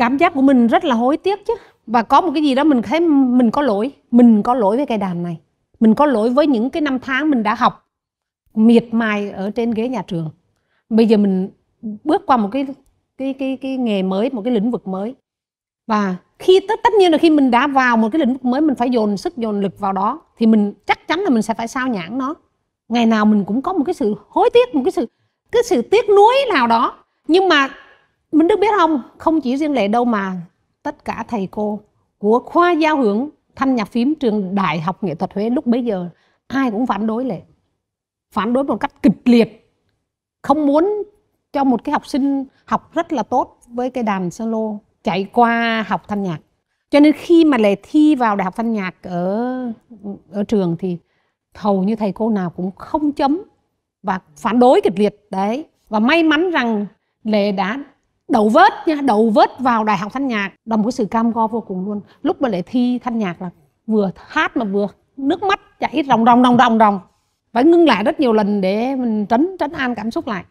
cảm giác của mình rất là hối tiếc chứ và có một cái gì đó mình thấy mình có lỗi mình có lỗi với cây đàn này mình có lỗi với những cái năm tháng mình đã học miệt mài ở trên ghế nhà trường bây giờ mình bước qua một cái cái cái cái nghề mới một cái lĩnh vực mới và khi tất tất nhiên là khi mình đã vào một cái lĩnh vực mới mình phải dồn sức dồn lực vào đó thì mình chắc chắn là mình sẽ phải sao nhãn nó ngày nào mình cũng có một cái sự hối tiếc một cái sự cái sự tiếc nuối nào đó nhưng mà Minh Đức biết không, không chỉ riêng lệ đâu mà tất cả thầy cô của khoa giao hưởng thanh nhạc phím trường Đại học Nghệ thuật Huế lúc bấy giờ ai cũng phản đối lệ. Phản đối một cách kịch liệt. Không muốn cho một cái học sinh học rất là tốt với cái đàn solo chạy qua học thanh nhạc. Cho nên khi mà lệ thi vào Đại học Thanh nhạc ở ở trường thì hầu như thầy cô nào cũng không chấm và phản đối kịch liệt đấy. Và may mắn rằng Lệ đã đầu vết nha đầu vết vào đại học thanh nhạc là một sự cam go vô cùng luôn lúc mà để thi thanh nhạc là vừa hát mà vừa nước mắt chảy ròng ròng ròng ròng ròng phải ngưng lại rất nhiều lần để mình tránh tránh an cảm xúc lại